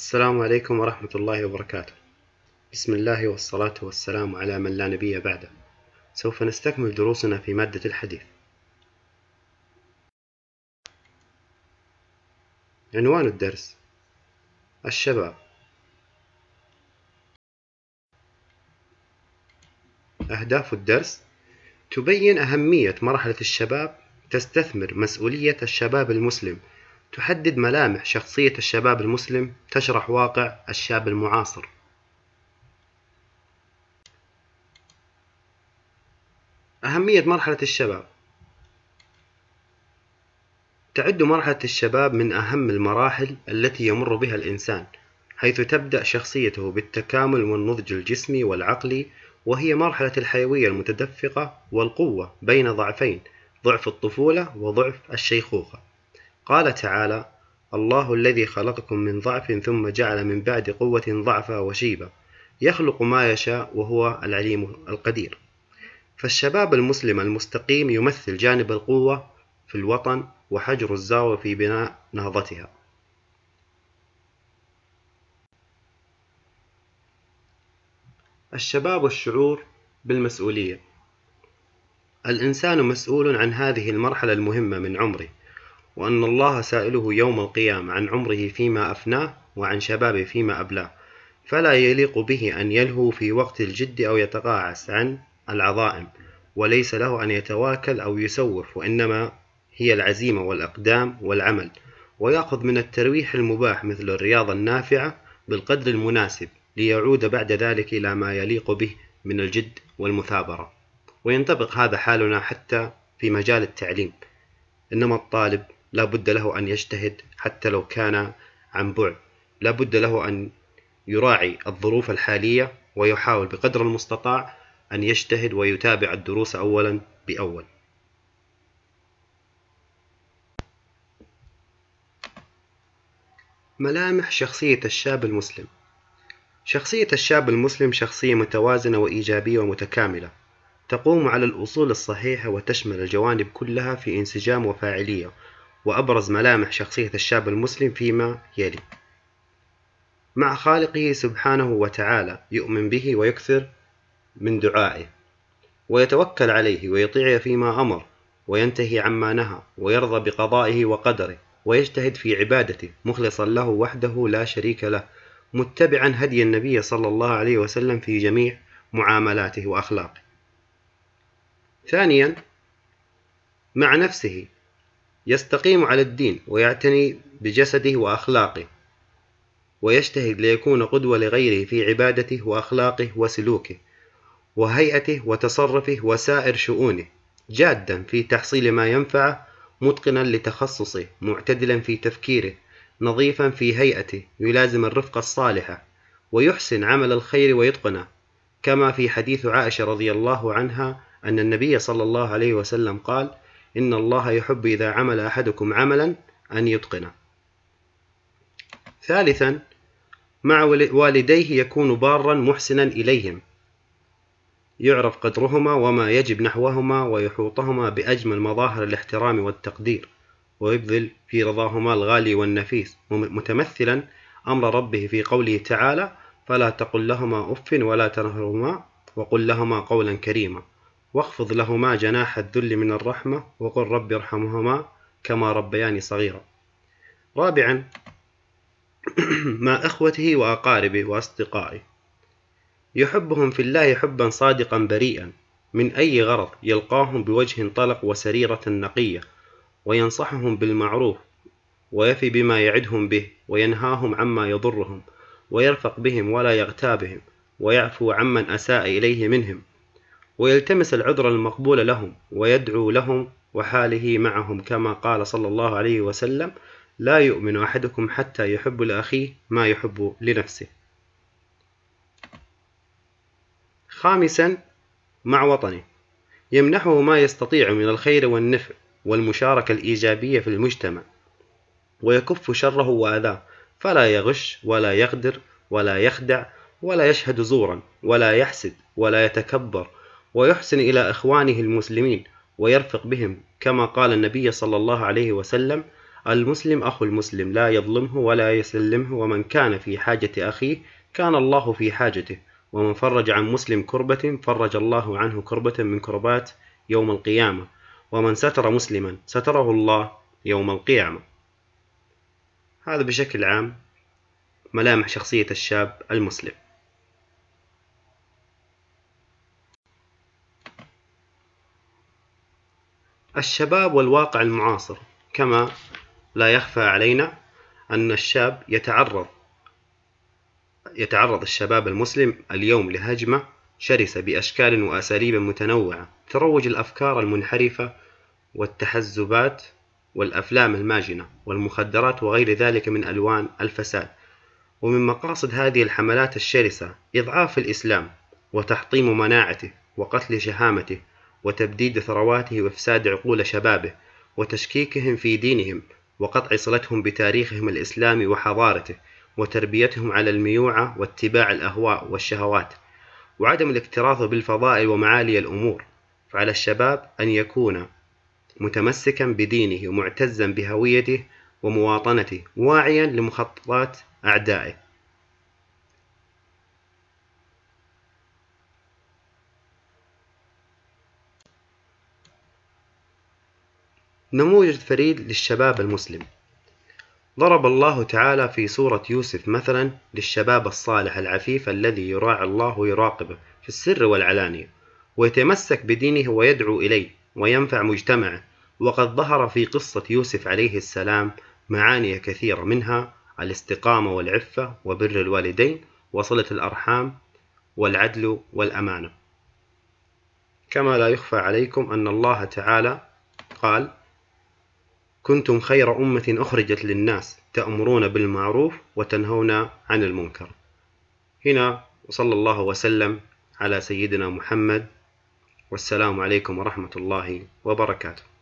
السلام عليكم ورحمة الله وبركاته بسم الله والصلاة والسلام على من لا نبي بعده سوف نستكمل دروسنا في مادة الحديث عنوان الدرس الشباب أهداف الدرس تبين أهمية مرحلة الشباب تستثمر مسؤولية الشباب المسلم تحدد ملامح شخصية الشباب المسلم تشرح واقع الشاب المعاصر أهمية مرحلة الشباب تعد مرحلة الشباب من أهم المراحل التي يمر بها الإنسان حيث تبدأ شخصيته بالتكامل والنضج الجسمي والعقلي وهي مرحلة الحيوية المتدفقة والقوة بين ضعفين ضعف الطفولة وضعف الشيخوخة قال تعالى الله الذي خلقكم من ضعف ثم جعل من بعد قوة ضعفا وشيبا يخلق ما يشاء وهو العليم القدير فالشباب المسلم المستقيم يمثل جانب القوة في الوطن وحجر الزاوية في بناء نهضتها الشباب والشعور بالمسؤولية الإنسان مسؤول عن هذه المرحلة المهمة من عمره وأن الله سائله يوم القيامة عن عمره فيما أفناه وعن شبابه فيما أبلاه فلا يليق به أن يلهو في وقت الجد أو يتقاعس عن العظائم وليس له أن يتواكل أو يسوف وإنما هي العزيمة والأقدام والعمل ويأخذ من الترويح المباح مثل الرياضة النافعة بالقدر المناسب ليعود بعد ذلك إلى ما يليق به من الجد والمثابرة وينطبق هذا حالنا حتى في مجال التعليم إنما الطالب لا بد له أن يجتهد حتى لو كان عن بعد لا بد له أن يراعي الظروف الحالية ويحاول بقدر المستطاع أن يجتهد ويتابع الدروس أولا بأول ملامح شخصية الشاب المسلم شخصية الشاب المسلم شخصية متوازنة وإيجابية ومتكاملة تقوم على الأصول الصحيحة وتشمل الجوانب كلها في انسجام وفاعلية وأبرز ملامح شخصية الشاب المسلم فيما يلي مع خالقه سبحانه وتعالى يؤمن به ويكثر من دعائه ويتوكل عليه ويطيعه فيما أمر وينتهي عما نهى ويرضى بقضائه وقدره ويجتهد في عبادته مخلصا له وحده لا شريك له متبعا هدي النبي صلى الله عليه وسلم في جميع معاملاته وأخلاقه ثانيا مع نفسه يستقيم على الدين ويعتني بجسده وأخلاقه ويجتهد ليكون قدوة لغيره في عبادته وأخلاقه وسلوكه وهيئته وتصرفه وسائر شؤونه جادا في تحصيل ما ينفعه متقنا لتخصصه معتدلا في تفكيره نظيفا في هيئته يلازم الرفقة الصالحة ويحسن عمل الخير ويتقنه كما في حديث عائشة رضي الله عنها أن النبي صلى الله عليه وسلم قال إن الله يحب إذا عمل أحدكم عملا أن يتقنه ثالثا مع والديه يكون بارا محسنا إليهم يعرف قدرهما وما يجب نحوهما ويحوطهما بأجمل مظاهر الاحترام والتقدير ويبذل في رضاهما الغالي والنفيس متمثلا أمر ربه في قوله تعالى فلا تقل لهما أف ولا تنهرهما وقل لهما قولا كريما واخفض لهما جناح الذل من الرحمة وقل رب ارحمهما كما ربياني صغيرا رابعا مع أخوته وأقاربي وأصدقائي يحبهم في الله حبا صادقا بريئا من أي غرض يلقاهم بوجه طلق وسريرة نقية وينصحهم بالمعروف ويفي بما يعدهم به وينهاهم عما يضرهم ويرفق بهم ولا يغتابهم ويعفو عمن أساء إليه منهم ويلتمس العذر المقبول لهم ويدعو لهم وحاله معهم كما قال صلى الله عليه وسلم لا يؤمن أحدكم حتى يحب لأخيه ما يحب لنفسه خامسا مع وطنه يمنحه ما يستطيع من الخير والنفع والمشاركة الإيجابية في المجتمع ويكف شره وأذاه فلا يغش ولا يغدر ولا يخدع ولا يشهد زورا ولا يحسد ولا يتكبر ويحسن إلى إخوانه المسلمين ويرفق بهم كما قال النبي صلى الله عليه وسلم المسلم أخو المسلم لا يظلمه ولا يسلمه ومن كان في حاجة أخيه كان الله في حاجته ومن فرج عن مسلم كربة فرج الله عنه كربة من كربات يوم القيامة ومن ستر مسلما ستره الله يوم القيامة هذا بشكل عام ملامح شخصية الشاب المسلم الشباب والواقع المعاصر كما لا يخفى علينا أن الشاب يتعرض يتعرض الشباب المسلم اليوم لهجمة شرسة بأشكال وأساليب متنوعة تروج الأفكار المنحرفة والتحزبات والأفلام الماجنة والمخدرات وغير ذلك من ألوان الفساد ومن مقاصد هذه الحملات الشرسة إضعاف الإسلام وتحطيم مناعته وقتل شهامته وتبديد ثرواته وإفساد عقول شبابه وتشكيكهم في دينهم وقطع صلتهم بتاريخهم الإسلامي وحضارته وتربيتهم على الميوعة واتباع الأهواء والشهوات وعدم الاكتراث بالفضائل ومعالي الأمور فعلى الشباب أن يكون متمسكا بدينه ومعتزا بهويته ومواطنته واعيا لمخططات أعدائه نموذج فريد للشباب المسلم ضرب الله تعالى في سورة يوسف مثلا للشباب الصالح العفيف الذي يراعي الله ويراقبه في السر والعلانية ويتمسك بدينه ويدعو إليه وينفع مجتمعه وقد ظهر في قصة يوسف عليه السلام معاني كثيرة منها الاستقامة والعفة وبر الوالدين وصلة الأرحام والعدل والأمانة كما لا يخفى عليكم أن الله تعالى قال كنتم خير أمة أخرجت للناس تأمرون بالمعروف وتنهون عن المنكر هنا وصلى الله وسلم على سيدنا محمد والسلام عليكم ورحمة الله وبركاته